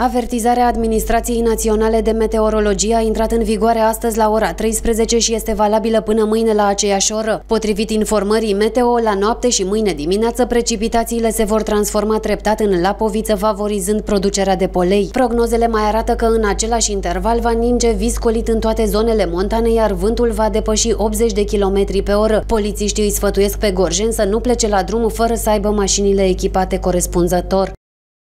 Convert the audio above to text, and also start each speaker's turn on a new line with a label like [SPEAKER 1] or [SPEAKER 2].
[SPEAKER 1] Avertizarea Administrației Naționale de Meteorologie a intrat în vigoare astăzi la ora 13 și este valabilă până mâine la aceeași oră. Potrivit informării meteo, la noapte și mâine dimineață precipitațiile se vor transforma treptat în lapoviță, favorizând producerea de polei. Prognozele mai arată că în același interval va ninge viscolit în toate zonele montane, iar vântul va depăși 80 de km pe oră. Polițiștii îi sfătuiesc pe gorjen să nu plece la drum fără să aibă mașinile echipate corespunzător.